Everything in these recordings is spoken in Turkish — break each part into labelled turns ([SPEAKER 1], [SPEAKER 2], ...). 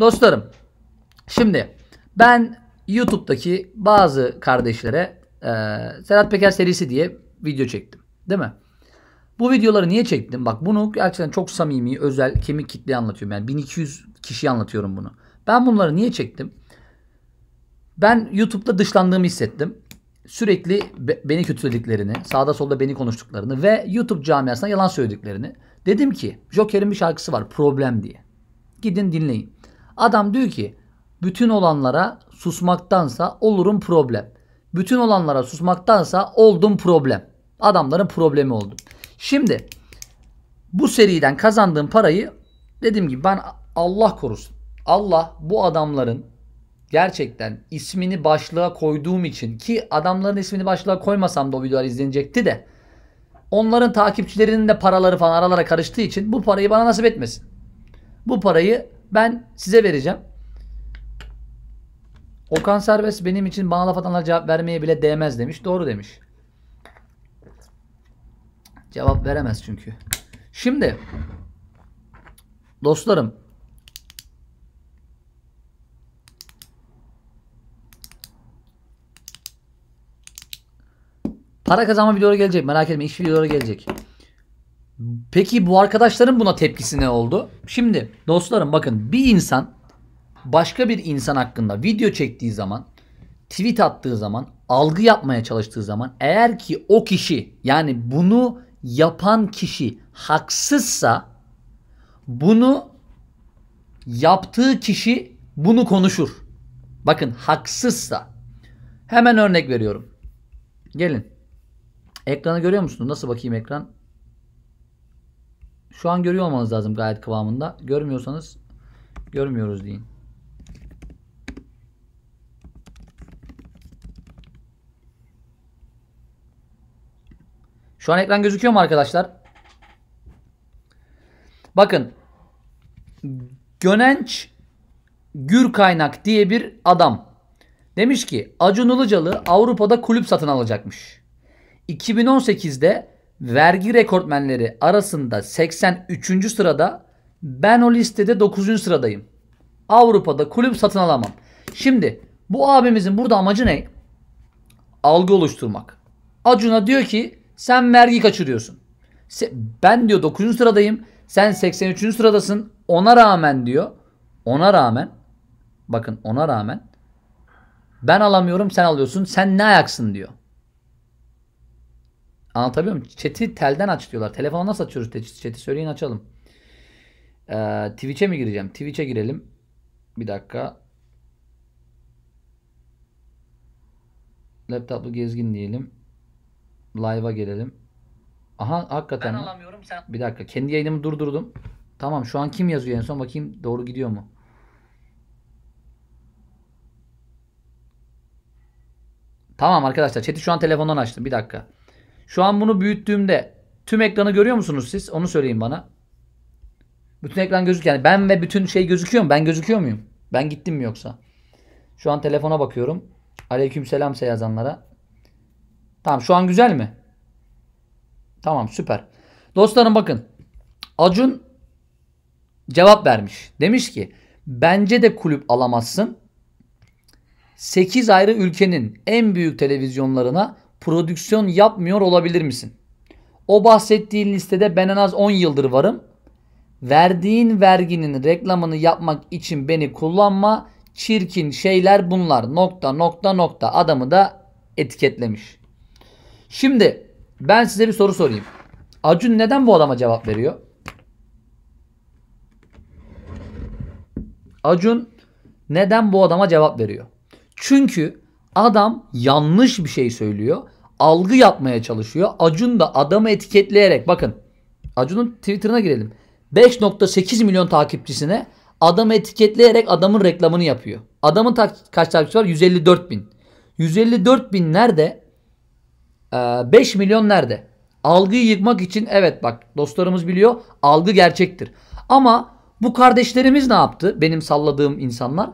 [SPEAKER 1] Dostlarım şimdi ben YouTube'daki bazı kardeşlere e, Serhat Peker serisi diye video çektim. Değil mi? Bu videoları niye çektim? Bak bunu gerçekten çok samimi, özel, kemik kitle anlatıyorum. Yani 1200 kişi anlatıyorum bunu. Ben bunları niye çektim? Ben YouTube'da dışlandığımı hissettim. Sürekli be beni kötülediklerini, sağda solda beni konuştuklarını ve YouTube camiasına yalan söylediklerini. Dedim ki Joker'in bir şarkısı var Problem diye. Gidin dinleyin. Adam diyor ki bütün olanlara susmaktansa olurum problem. Bütün olanlara susmaktansa oldum problem. Adamların problemi oldum. Şimdi bu seriden kazandığım parayı dediğim gibi ben Allah korusun. Allah bu adamların gerçekten ismini başlığa koyduğum için ki adamların ismini başlığa koymasam da o videolar izlenecekti de onların takipçilerinin de paraları falan aralara karıştığı için bu parayı bana nasip etmesin. Bu parayı ben size vereceğim. Okan Serbest benim için bana laf atanlar cevap vermeye bile değmez demiş. Doğru demiş. Cevap veremez çünkü. Şimdi dostlarım Para kazanma videoları gelecek. Merak etme. iş videoları gelecek. Peki bu arkadaşların buna tepkisi ne oldu? Şimdi dostlarım bakın bir insan başka bir insan hakkında video çektiği zaman, tweet attığı zaman, algı yapmaya çalıştığı zaman eğer ki o kişi yani bunu yapan kişi haksızsa bunu yaptığı kişi bunu konuşur. Bakın haksızsa. Hemen örnek veriyorum. Gelin. Ekranı görüyor musunuz? Nasıl bakayım ekran? Şu an görüyor olmanız lazım gayet kıvamında. Görmüyorsanız görmüyoruz deyin. Şu an ekran gözüküyor mu arkadaşlar? Bakın. Gönenç Gür Kaynak diye bir adam. Demiş ki Acun Ilıcalı Avrupa'da kulüp satın alacakmış. 2018'de vergi rekortmenleri arasında 83. sırada ben o listede 9. sıradayım. Avrupa'da kulüp satın alamam. Şimdi bu abimizin burada amacı ne? Algı oluşturmak. Acun'a diyor ki sen vergi kaçırıyorsun. Ben diyor 9. sıradayım. Sen 83. sıradasın. Ona rağmen diyor. Ona rağmen bakın ona rağmen ben alamıyorum sen alıyorsun. Sen ne ayaksın diyor. Anlatabiliyor muyum? Chat'i telden aç diyorlar. Telefona nasıl açıyoruz chat'i? Söyleyin açalım. Ee, Twitch'e mi gireceğim? Twitch'e girelim. Bir dakika. Laptoplu gezgin diyelim. Live'a gelelim. Aha hakikaten. Ben alamıyorum sen. Bir dakika. Kendi yayınımı durdurdum. Tamam şu an kim yazıyor en son bakayım doğru gidiyor mu? Tamam arkadaşlar chat'i şu an telefondan açtım. Bir dakika. Şu an bunu büyüttüğümde tüm ekranı görüyor musunuz siz? Onu söyleyin bana. Bütün ekran gözüküyor. Yani ben ve bütün şey gözüküyor mu? Ben gözüküyor muyum? Ben gittim mi yoksa? Şu an telefona bakıyorum. Aleyküm selam yazanlara. Tamam şu an güzel mi? Tamam süper. Dostlarım bakın. Acun cevap vermiş. Demiş ki bence de kulüp alamazsın. 8 ayrı ülkenin en büyük televizyonlarına prodüksiyon yapmıyor olabilir misin? O bahsettiğin listede ben en az 10 yıldır varım. Verdiğin verginin reklamını yapmak için beni kullanma. Çirkin şeyler bunlar. Nokta nokta nokta. Adamı da etiketlemiş. Şimdi ben size bir soru sorayım. Acun neden bu adama cevap veriyor? Acun neden bu adama cevap veriyor? Çünkü adam yanlış bir şey söylüyor algı yapmaya çalışıyor. Acun da adamı etiketleyerek bakın Acun'un Twitter'ına girelim. 5.8 milyon takipçisine adamı etiketleyerek adamın reklamını yapıyor. Adamın ta- kaç takipçisi var? 154 bin. 154 bin nerede? Ee, 5 milyon nerede? Algıyı yıkmak için evet bak dostlarımız biliyor algı gerçektir. Ama bu kardeşlerimiz ne yaptı? Benim salladığım insanlar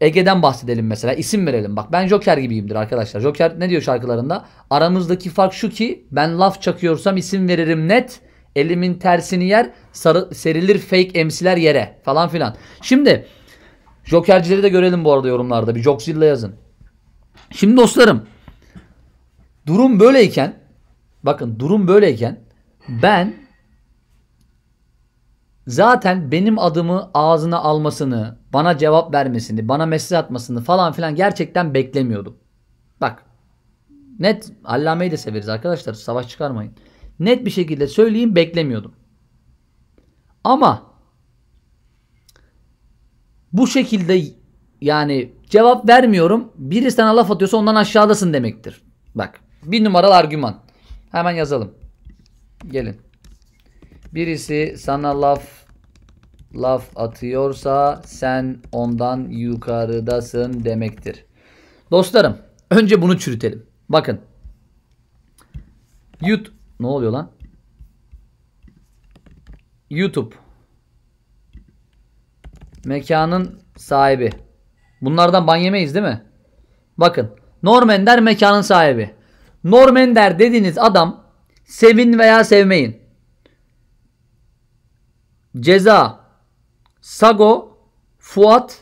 [SPEAKER 1] Ege'den bahsedelim mesela. isim verelim. Bak ben Joker gibiyimdir arkadaşlar. Joker ne diyor şarkılarında? Aramızdaki fark şu ki ben laf çakıyorsam isim veririm net. Elimin tersini yer sarı, serilir fake emsiler yere falan filan. Şimdi Jokercileri de görelim bu arada yorumlarda. Bir Jokzilla yazın. Şimdi dostlarım durum böyleyken bakın durum böyleyken ben Zaten benim adımı ağzına almasını, bana cevap vermesini, bana mesaj atmasını falan filan gerçekten beklemiyordum. Bak net Allame'yi de severiz arkadaşlar savaş çıkarmayın. Net bir şekilde söyleyeyim beklemiyordum. Ama bu şekilde yani cevap vermiyorum. Biri sana laf atıyorsa ondan aşağıdasın demektir. Bak bir numaralı argüman. Hemen yazalım. Gelin. Birisi sana laf laf atıyorsa sen ondan yukarıdasın demektir. Dostlarım önce bunu çürütelim. Bakın. YouTube ne oluyor lan? YouTube mekanın sahibi. Bunlardan ban yemeyiz değil mi? Bakın. Normender mekanın sahibi. Normender dediğiniz adam sevin veya sevmeyin. Ceza Sago, Fuat,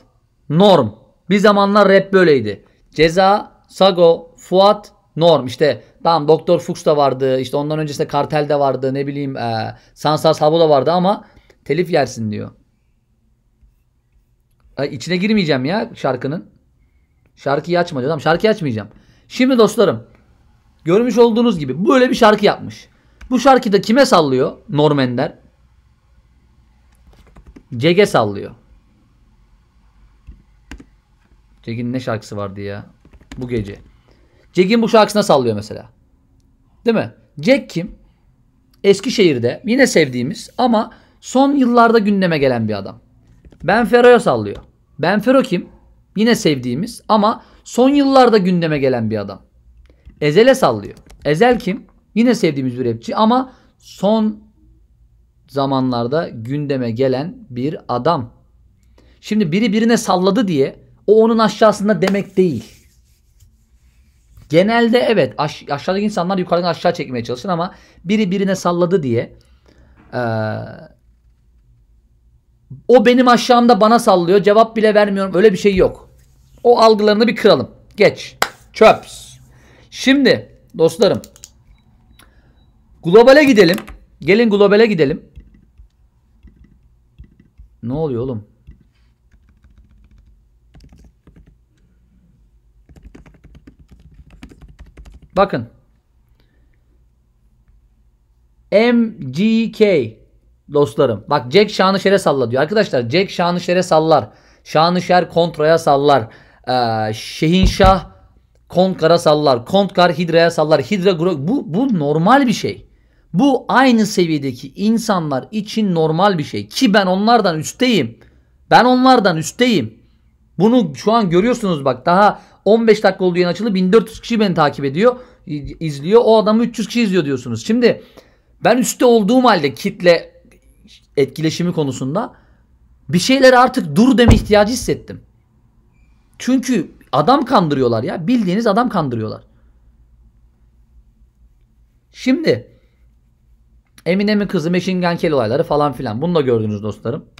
[SPEAKER 1] Norm. Bir zamanlar rap böyleydi. Ceza, Sago, Fuat, Norm. İşte tamam Doktor Fuchs da vardı. İşte ondan öncesinde Kartel de vardı. Ne bileyim e, Sansar Sabo da vardı ama telif yersin diyor. E, içine girmeyeceğim ya şarkının. Şarkıyı açma diyor. Tamam şarkıyı açmayacağım. Şimdi dostlarım görmüş olduğunuz gibi böyle bir şarkı yapmış. Bu şarkıda kime sallıyor Norm Ender? Cege sallıyor. Cege'nin ne şarkısı vardı ya? Bu gece. Cege'in bu şarkısına sallıyor mesela. Değil mi? Jack kim? Eskişehir'de yine sevdiğimiz ama son yıllarda gündeme gelen bir adam. Ben Fero'ya sallıyor. Ben Fero kim? Yine sevdiğimiz ama son yıllarda gündeme gelen bir adam. Ezel'e sallıyor. Ezel kim? Yine sevdiğimiz bir rapçi ama son zamanlarda gündeme gelen bir adam. Şimdi biri birine salladı diye o onun aşağısında demek değil. Genelde evet aş aşağıdaki insanlar yukarıdan aşağı çekmeye çalışır ama biri birine salladı diye e, o benim aşağımda bana sallıyor cevap bile vermiyorum öyle bir şey yok. O algılarını bir kıralım. Geç. Çöps. Şimdi dostlarım globale gidelim. Gelin globale gidelim. Ne oluyor oğlum? Bakın. MGK dostlarım. Bak Jack Şanışer'e salla diyor. Arkadaşlar Jack Şanışer'e sallar. Şanışer kontraya sallar. Ee, Şehinşah Kontkara sallar. Kontkar Hidra'ya sallar. Hidra bu, bu normal bir şey. Bu aynı seviyedeki insanlar için normal bir şey. Ki ben onlardan üstteyim. Ben onlardan üstteyim. Bunu şu an görüyorsunuz bak daha 15 dakika oldu yeni açılı 1400 kişi beni takip ediyor. izliyor. O adamı 300 kişi izliyor diyorsunuz. Şimdi ben üstte olduğum halde kitle etkileşimi konusunda bir şeylere artık dur deme ihtiyacı hissettim. Çünkü adam kandırıyorlar ya. Bildiğiniz adam kandırıyorlar. Şimdi Eminem'in kızı Machine Gun Kelly olayları falan filan. Bunu da gördünüz dostlarım.